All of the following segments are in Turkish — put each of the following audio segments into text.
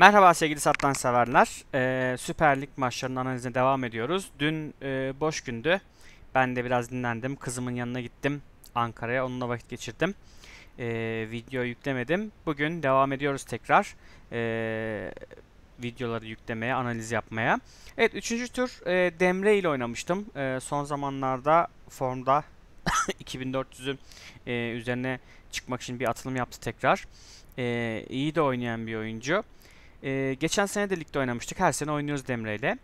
Merhaba sevgili satranç severler. Ee, Süper Lig maçlarının analizine devam ediyoruz. Dün e, boş gündü. Ben de biraz dinlendim. Kızımın yanına gittim Ankara'ya. Onunla vakit geçirdim. E, video yüklemedim. Bugün devam ediyoruz tekrar. E, videoları yüklemeye, analiz yapmaya. Evet üçüncü tur e, Demre ile oynamıştım. E, son zamanlarda formda 2400'ün e, üzerine çıkmak için bir atılım yaptı tekrar. E, iyi de oynayan bir oyuncu. E, geçen sene de ligde oynamıştık. Her sene oynuyoruz Demre ile.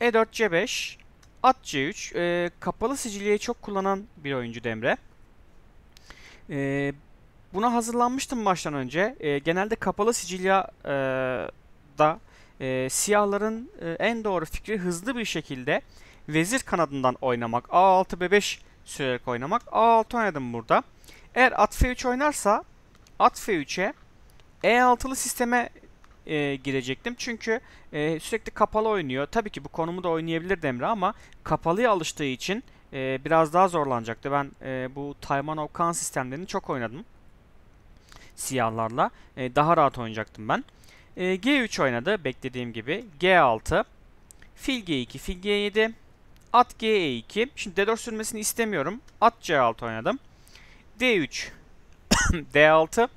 E4, C5, at C3. E, ee, kapalı siciliyeyi çok kullanan bir oyuncu Demre. E, buna hazırlanmıştım baştan önce. E, genelde kapalı sicilya e, da e, siyahların e, en doğru fikri hızlı bir şekilde vezir kanadından oynamak. A6 B5 sürerek oynamak. A6 oynadım burada. Eğer at F3 oynarsa at F3'e E6'lı sisteme e, girecektim. Çünkü e, sürekli kapalı oynuyor. Tabii ki bu konumu da oynayabilir Demre ama kapalıya alıştığı için e, biraz daha zorlanacaktı. Ben e, bu Tayman Okan sistemlerini çok oynadım. Siyahlarla. E, daha rahat oynayacaktım ben. E, G3 oynadı beklediğim gibi. G6. Fil G2, Fil G7. At G2. E Şimdi D4 sürmesini istemiyorum. At C6 oynadım. D3. D6.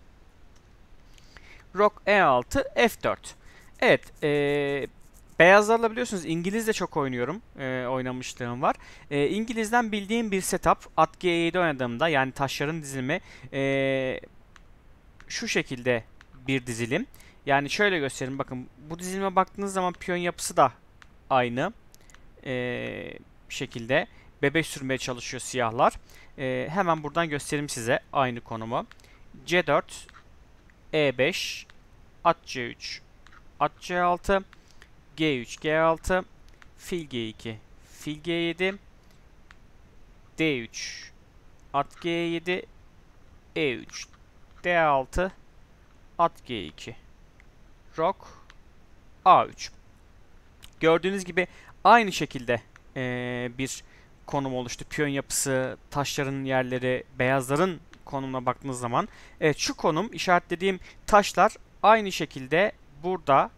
Rock E6, F4. Evet, e, beyazlarla biliyorsunuz İngiliz de çok oynuyorum. E, oynamışlığım var. E, İngiliz'den bildiğim bir setup. At G7 oynadığımda yani taşların dizilimi e, şu şekilde bir dizilim. Yani şöyle göstereyim. Bakın bu dizilime baktığınız zaman piyon yapısı da aynı e, şekilde. Bebek sürmeye çalışıyor siyahlar. E, hemen buradan göstereyim size aynı konumu. C4, e5, at C3, at C6, G3, G6, fil G2, fil G7, D3, at G7, E3, D6, at G2, rok, A3. Gördüğünüz gibi aynı şekilde ee, bir konum oluştu. Piyon yapısı, taşların yerleri, beyazların konumuna baktığınız zaman evet şu konum işaretlediğim taşlar aynı şekilde burada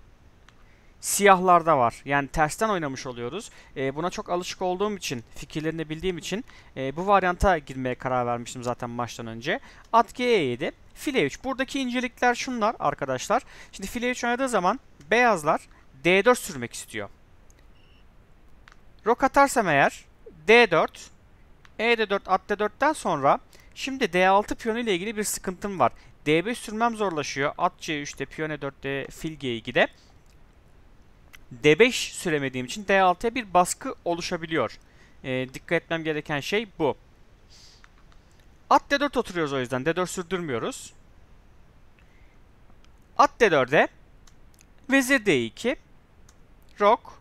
siyahlarda var. Yani tersten oynamış oluyoruz. E, buna çok alışık olduğum için, fikirlerini bildiğim için e, bu varyanta girmeye karar vermiştim zaten maçtan önce. At G7, file 3. Buradaki incelikler şunlar arkadaşlar. Şimdi file 3 oynadığı zaman beyazlar D4 sürmek istiyor. Rok atarsam eğer D4 e4 at D4'ten sonra şimdi D6 piyonu ile ilgili bir sıkıntım var. D5 sürmem zorlaşıyor. At C3'te, piyon E4'te, fil G2'de. D5 süremediğim için D6'ya bir baskı oluşabiliyor. E, dikkat etmem gereken şey bu. At D4 oturuyoruz o yüzden. D4 sürdürmüyoruz. At D4'e Vezir D2 rock.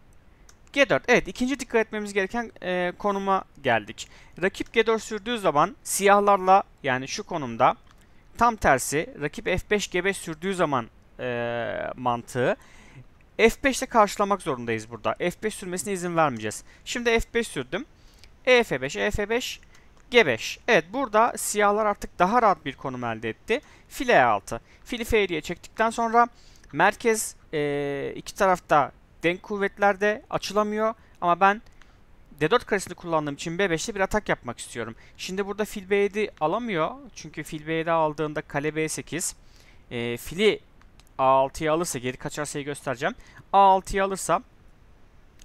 G4. Evet ikinci dikkat etmemiz gereken e, konuma geldik. Rakip G4 sürdüğü zaman siyahlarla yani şu konumda tam tersi rakip F5 G5 sürdüğü zaman e, mantığı F5 ile karşılamak zorundayız burada. F5 sürmesine izin vermeyeceğiz. Şimdi F5 sürdüm. EF5, EF5, G5. Evet burada siyahlar artık daha rahat bir konum elde etti. File E6. Fili F7'ye çektikten sonra merkez e, iki tarafta denk kuvvetlerde açılamıyor ama ben D4 karesini kullandığım için B5'te bir atak yapmak istiyorum. Şimdi burada fil B7 alamıyor. Çünkü fil b 7i aldığında kale B8. E, ee, fili A6'ya alırsa geri kaçarsayı göstereceğim. A6'ya alırsa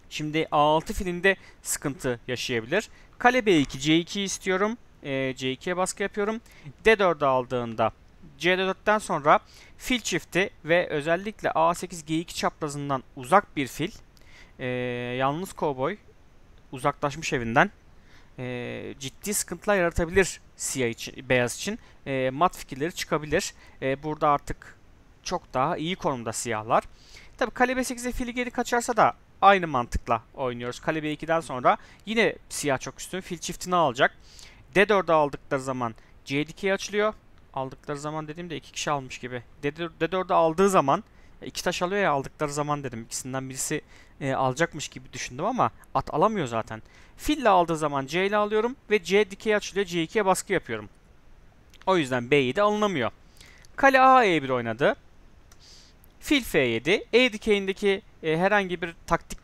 şimdi A6 filinde sıkıntı yaşayabilir. Kale B2 C2 istiyorum. E, ee, C2'ye baskı yapıyorum. D4'ü aldığında C4'ten sonra fil çifti ve özellikle A8-G2 çaprazından uzak bir fil e, yalnız kovboy uzaklaşmış evinden e, ciddi sıkıntılar yaratabilir siyah için, beyaz için. E, mat fikirleri çıkabilir. E, burada artık çok daha iyi konumda siyahlar. Tabi kale 8e fili geri kaçarsa da aynı mantıkla oynuyoruz. Kale 2den sonra yine siyah çok üstün. Fil çiftini alacak. D4'ü aldıkları zaman C2'ye açılıyor. Aldıkları zaman dediğimde iki kişi almış gibi. Dede, dede orada aldığı zaman e, iki taş alıyor ya aldıkları zaman dedim. İkisinden birisi e, alacakmış gibi düşündüm ama at alamıyor zaten. Fille aldığı zaman C ile alıyorum ve C dikey açılıyor. C2'ye baskı yapıyorum. O yüzden B7 alınamıyor. Kale A E1 oynadı. Fil F7. E dikeyindeki e, herhangi bir taktik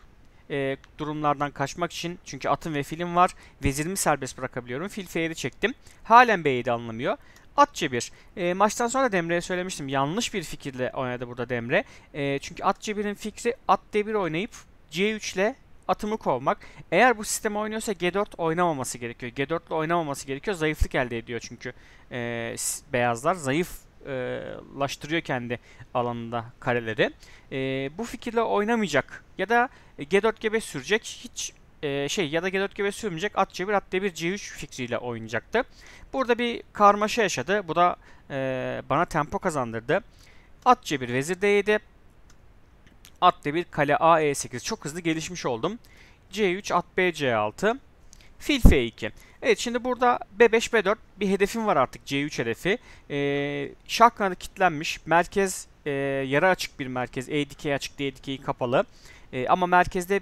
e, durumlardan kaçmak için çünkü atım ve filim var. Vezirimi serbest bırakabiliyorum. Fil F7 çektim. Halen B7 alınamıyor. Atçı 1. E, maçtan sonra da Demre'ye söylemiştim. Yanlış bir fikirle oynadı burada Demre. E, çünkü c 1'in fikri at D1 oynayıp C3 ile atımı kovmak. Eğer bu sistemi oynuyorsa G4 oynamaması gerekiyor. G4 ile oynamaması gerekiyor. Zayıflık elde ediyor çünkü e, beyazlar. Zayıf e, laştırıyor kendi alanında kareleri. E, bu fikirle oynamayacak ya da G4 G5 sürecek hiç e, şey ya da G4 gibi sürmeyecek. At C1 at D1 C3 fikriyle oynayacaktı. Burada bir karmaşa yaşadı. Bu da e, bana tempo kazandırdı. At C1 vezir D7. At D1 kale A E8. Çok hızlı gelişmiş oldum. C3 at B C6. Fil F2. Evet şimdi burada B5 B4 bir hedefim var artık C3 hedefi. Ee, şah kanadı kilitlenmiş. Merkez e, yara açık bir merkez. E dikey açık D dikeyi kapalı. E, ama merkezde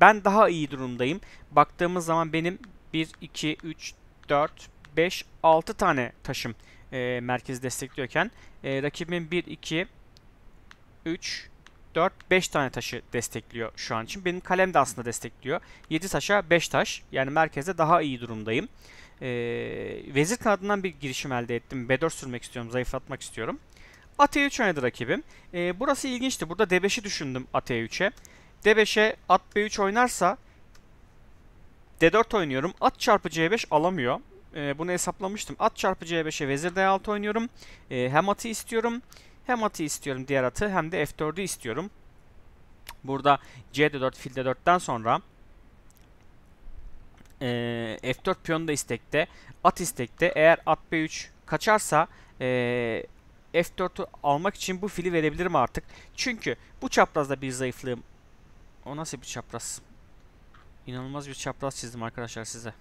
ben daha iyi durumdayım. Baktığımız zaman benim 1, 2, 3, 4, 5, 6 tane taşım e, merkezi destekliyorken e, rakibimin 1, 2, 3, 4, 5 tane taşı destekliyor şu an için. Benim kalem de aslında destekliyor. 7 taşa 5 taş. Yani merkezde daha iyi durumdayım. E, vezir kanadından bir girişim elde ettim. B4 sürmek istiyorum. Zayıflatmak istiyorum. At 3 oynadı rakibim. E, burası ilginçti. Burada D5'i düşündüm At 3e D5'e at B3 oynarsa D4 oynuyorum. At çarpı C5 alamıyor. E, bunu hesaplamıştım. At çarpı C5'e vezir D6 oynuyorum. E, hem atı istiyorum. Hem atı istiyorum diğer atı hem de F4'ü istiyorum. Burada CD4 fil D4'ten sonra e, ee, F4 piyonu da istekte. At istekte. Eğer at B3 kaçarsa e, F4'ü almak için bu fili verebilirim artık. Çünkü bu çaprazda bir zayıflığım o nasıl bir çapraz? İnanılmaz bir çapraz çizdim arkadaşlar size.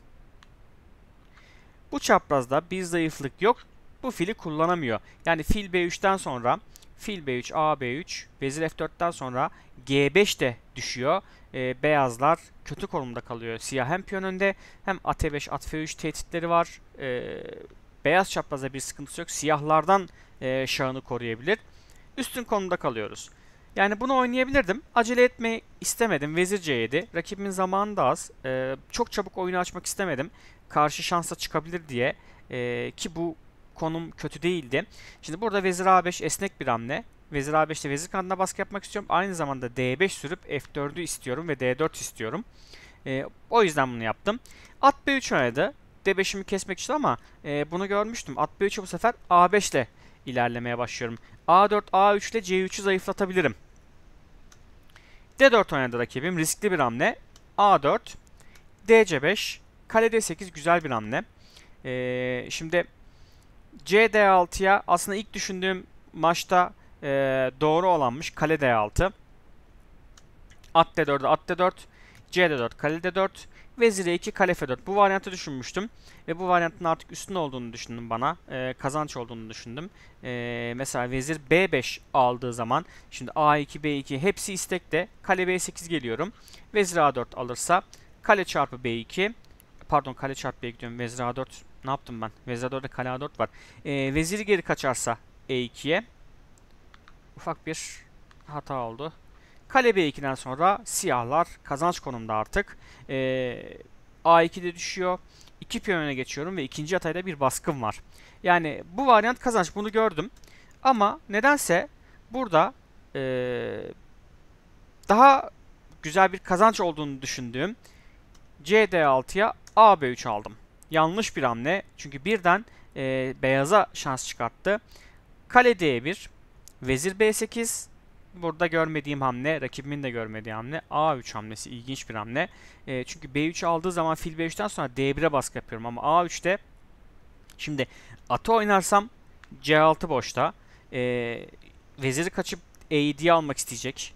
Bu çaprazda bir zayıflık yok. Bu fili kullanamıyor. Yani fil B3'ten sonra fil B3, A B3, vezir F4'ten sonra G5 de düşüyor. E, beyazlar kötü konumda kalıyor. Siyah hem piyon önde hem at 5 at F3 tehditleri var. E, beyaz çaprazda bir sıkıntısı yok. Siyahlardan e, şahını koruyabilir. Üstün konumda kalıyoruz. Yani bunu oynayabilirdim. Acele etmeyi istemedim. Vezir C7. Rakibimin zamanı da az. Ee, çok çabuk oyunu açmak istemedim. Karşı şansa çıkabilir diye. Ee, ki bu konum kötü değildi. Şimdi burada Vezir A5 esnek bir hamle. Vezir A5'te vezir kanadına baskı yapmak istiyorum. Aynı zamanda D5 sürüp F4'ü istiyorum ve D4 istiyorum. E, o yüzden bunu yaptım. At B3 oynadı. D5'imi kesmek için ama e, bunu görmüştüm. At B3'ü bu sefer A5 ile ilerlemeye başlıyorum. A4, A3 ile C3'ü zayıflatabilirim. D4 oynadı rakibim. Riskli bir hamle. A4, DC5, kale D8 güzel bir hamle. Ee, şimdi CD6'ya aslında ilk düşündüğüm maçta e, doğru olanmış. Kale D6. At D4'e at D4. C'de 4, kalede 4, vezir E2, kale F4. Bu varyantı düşünmüştüm ve bu varyantın artık üstün olduğunu düşündüm bana. E, kazanç olduğunu düşündüm. E, mesela vezir B5 aldığı zaman şimdi A2, B2 hepsi istekte. Kale B8 geliyorum. Vezir A4 alırsa kale çarpı B2 pardon kale çarpı B'ye gidiyorum. Vezir A4 ne yaptım ben? Vezir A4'de kale A4 var. E, veziri geri kaçarsa E2'ye ufak bir hata oldu. Kale B2'den sonra siyahlar kazanç konumda artık. E, ee, A2'de düşüyor. 2 piyon öne geçiyorum ve ikinci atayda bir baskım var. Yani bu varyant kazanç bunu gördüm. Ama nedense burada e, daha güzel bir kazanç olduğunu düşündüğüm CD6'ya AB3 aldım. Yanlış bir hamle. Çünkü birden e, beyaza şans çıkarttı. Kale D1, vezir B8, Burada görmediğim hamle, rakibimin de görmediği hamle A3 hamlesi ilginç bir hamle. E, çünkü B3 aldığı zaman fil B3'ten sonra D1'e baskı yapıyorum ama A3'te şimdi atı oynarsam C6 boşta. E, veziri kaçıp AD almak isteyecek.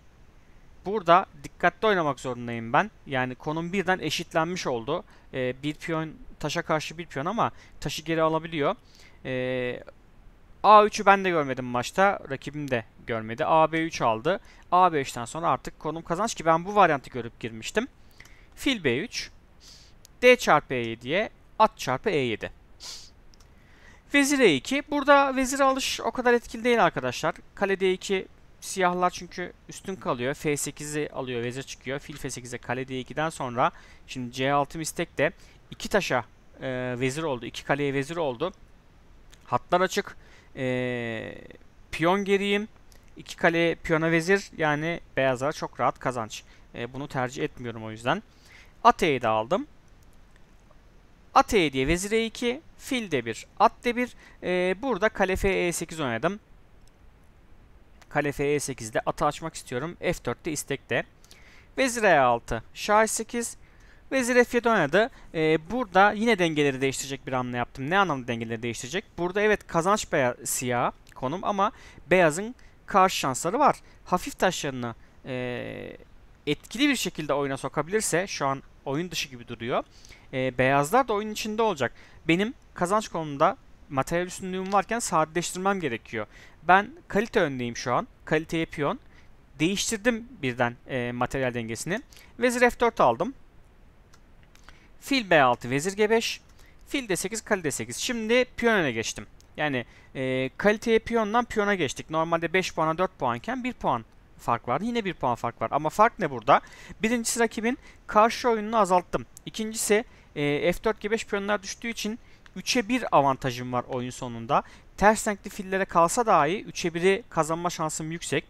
Burada dikkatli oynamak zorundayım ben. Yani konum birden eşitlenmiş oldu. E, bir piyon taşa karşı bir piyon ama taşı geri alabiliyor. E, A3'ü ben de görmedim maçta. Rakibim de görmedi. AB3 aldı. A5'ten sonra artık konum kazanç ki ben bu varyantı görüp girmiştim. Fil B3. D çarpı E7'ye at çarpı E7. Vezir E2. Burada vezir alış o kadar etkili değil arkadaşlar. Kale D2 siyahlar çünkü üstün kalıyor. F8'i alıyor vezir çıkıyor. Fil F8'e kale D2'den sonra şimdi C6 istek de iki taşa e, vezir oldu. iki kaleye vezir oldu. Hatlar açık. E, piyon geriyim. İki kale piyano vezir yani beyazlara çok rahat kazanç. E, bunu tercih etmiyorum o yüzden. At de aldım. At e diye vezir e2, fil de 1, at de 1. E, burada kale f e8 oynadım. Kale f e8'de atı açmak istiyorum. F4'te istekte. Vezir e6, şah 8 Vezir F7 oynadı. Ee, burada yine dengeleri değiştirecek bir hamle yaptım. Ne anlamda dengeleri değiştirecek? Burada evet kazanç beyaz, siyah konum ama beyazın karşı şansları var. Hafif taşlarını e, etkili bir şekilde oyuna sokabilirse şu an oyun dışı gibi duruyor. E, beyazlar da oyun içinde olacak. Benim kazanç konumunda materyal üstünlüğüm varken sadeleştirmem gerekiyor. Ben kalite öndeyim şu an. Kalite piyon. Değiştirdim birden e, materyal dengesini. Vezir F4 aldım. Fil B6, Vezir G5. Fil D8, Kale D8. Şimdi piyonene geçtim. Yani e, kaliteye piyondan piyona geçtik. Normalde 5 puana 4 puanken 1 puan fark vardı. Yine 1 puan fark var. Ama fark ne burada? Birincisi rakibin karşı oyununu azalttım. İkincisi e, F4 G5 piyonlar düştüğü için 3'e 1 avantajım var oyun sonunda. Ters renkli fillere kalsa dahi 3'e 1'i kazanma şansım yüksek.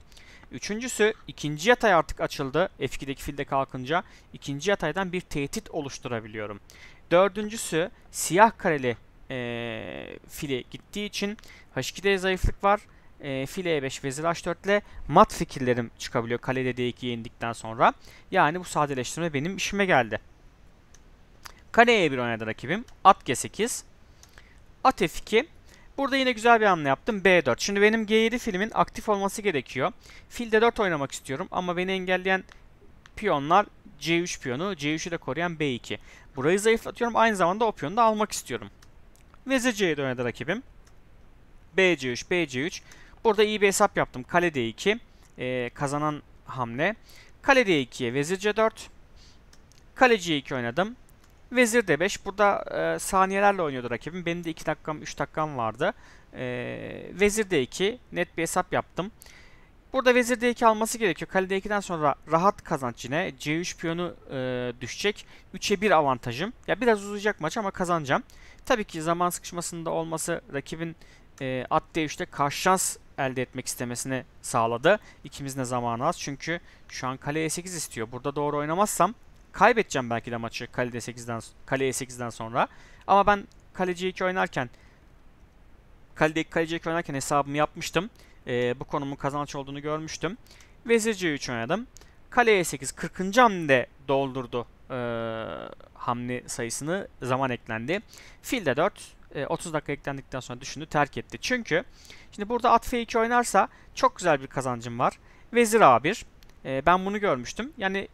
Üçüncüsü ikinci yatay artık açıldı. F2'deki filde kalkınca ikinci yataydan bir tehdit oluşturabiliyorum. Dördüncüsü siyah kareli e, fili gittiği için H2'de zayıflık var. E, file E5 vezir H4 ile mat fikirlerim çıkabiliyor kalede D2 yenildikten sonra. Yani bu sadeleştirme benim işime geldi. Kale E1 oynadı rakibim. At G8. At F2. Burada yine güzel bir hamle yaptım. B4. Şimdi benim G7 filimin aktif olması gerekiyor. Fil D4 oynamak istiyorum ama beni engelleyen piyonlar C3 piyonu. C3'ü de koruyan B2. Burayı zayıflatıyorum. Aynı zamanda o piyonu da almak istiyorum. Vezir C7 oynadı rakibim. BC3, BC3. Burada iyi bir hesap yaptım. Kale D2. E, ee, kazanan hamle. Kale D2'ye vezir C4. Kale C2 oynadım. Vezir D5. Burada e, saniyelerle oynuyordu rakibim. Benim de 2 dakikam, 3 dakikam vardı. E, ee, vezir D2. Net bir hesap yaptım. Burada vezir d2 alması gerekiyor. Kale d2'den sonra rahat kazanç yine. c3 piyonu e, düşecek. 3'e 1 avantajım. Ya biraz uzayacak maç ama kazanacağım. Tabii ki zaman sıkışmasında olması rakibin e, at d3'te karşı şans elde etmek istemesini sağladı. İkimizin de zamanı az. Çünkü şu an kale e8 istiyor. Burada doğru oynamazsam kaybedeceğim belki de maçı kale d8'den kale e8'den sonra. Ama ben kaleci 2 oynarken kalede kaleci 2 oynarken hesabımı yapmıştım e, bu konumun kazanç olduğunu görmüştüm. Vezir C3 oynadım. Kale E8 40. hamle doldurdu e, hamle sayısını. Zaman eklendi. Fil de 4 e, 30 dakika eklendikten sonra düşündü terk etti. Çünkü şimdi burada at F2 oynarsa çok güzel bir kazancım var. Vezir A1. E, ee, ben bunu görmüştüm. Yani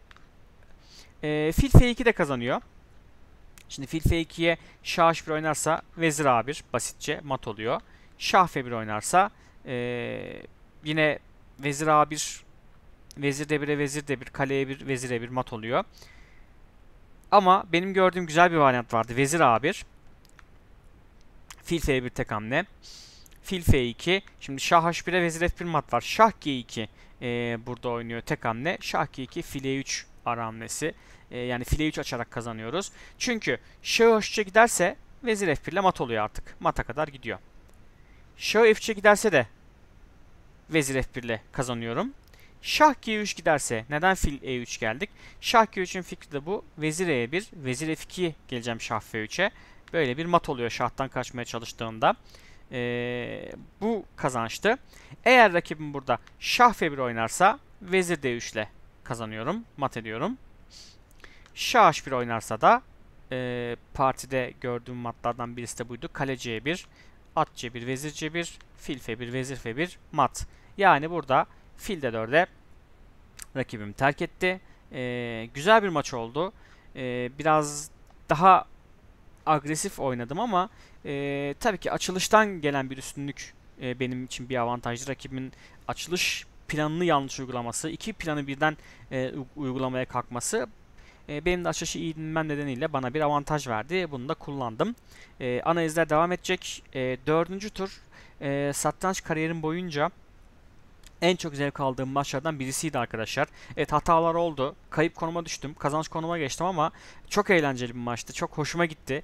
e, fil F2 de kazanıyor. Şimdi fil F2'ye şah H1 oynarsa vezir A1 basitçe mat oluyor. Şah F1 oynarsa ee, yine vezir A1 vezir de 1e vezir de 1 kaleye 1 vezir E1 mat oluyor. Ama benim gördüğüm güzel bir variant vardı. Vezir A1 fil F1 tek hamle fil F2 şimdi şah H1'e vezir F1 mat var. Şah G2 e, burada oynuyor tek hamle. Şah G2 fil E3 ara hamlesi. E, yani file 3 açarak kazanıyoruz. Çünkü şah H3'e giderse vezir F1 ile mat oluyor artık. Mata kadar gidiyor. Şah f 3 giderse de vezir F1 ile kazanıyorum. Şah G3 giderse neden fil E3 geldik? Şah G3'ün fikri de bu. Vezir E1, vezir F2 geleceğim şah F3'e. Böyle bir mat oluyor şahtan kaçmaya çalıştığında. Ee, bu kazançtı. Eğer rakibim burada şah F1 oynarsa vezir D3 ile kazanıyorum. Mat ediyorum. Şah H1 oynarsa da e, partide gördüğüm matlardan birisi de buydu. Kale C1, at c1, vezir c1, fil f1, vezir f1, mat. Yani burada fil de 4'e rakibim terk etti. Ee, güzel bir maç oldu. Ee, biraz daha agresif oynadım ama e, tabii ki açılıştan gelen bir üstünlük e, benim için bir avantajdı. Rakibimin açılış planını yanlış uygulaması, iki planı birden e, uygulamaya kalkması ee, benim de açılışı iyi dinlemem nedeniyle bana bir avantaj verdi. Bunu da kullandım. Ee, analizler devam edecek. Ee, dördüncü tur satranç kariyerim boyunca en çok zevk aldığım maçlardan birisiydi arkadaşlar. Evet hatalar oldu. Kayıp konuma düştüm. Kazanç konuma geçtim ama çok eğlenceli bir maçtı. Çok hoşuma gitti.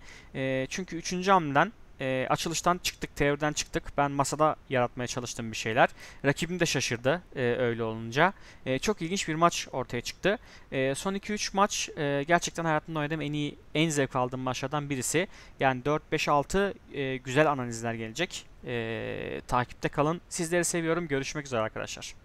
çünkü üçüncü hamleden e, açılıştan çıktık, teoriden çıktık. Ben masada yaratmaya çalıştığım bir şeyler. Rakibim de şaşırdı e, öyle olunca. E, çok ilginç bir maç ortaya çıktı. E, son 2-3 maç e, gerçekten hayatımda oynadığım en iyi, en zevk aldığım maçlardan birisi. Yani 4-5-6 e, güzel analizler gelecek. E, takipte kalın. Sizleri seviyorum. Görüşmek üzere arkadaşlar.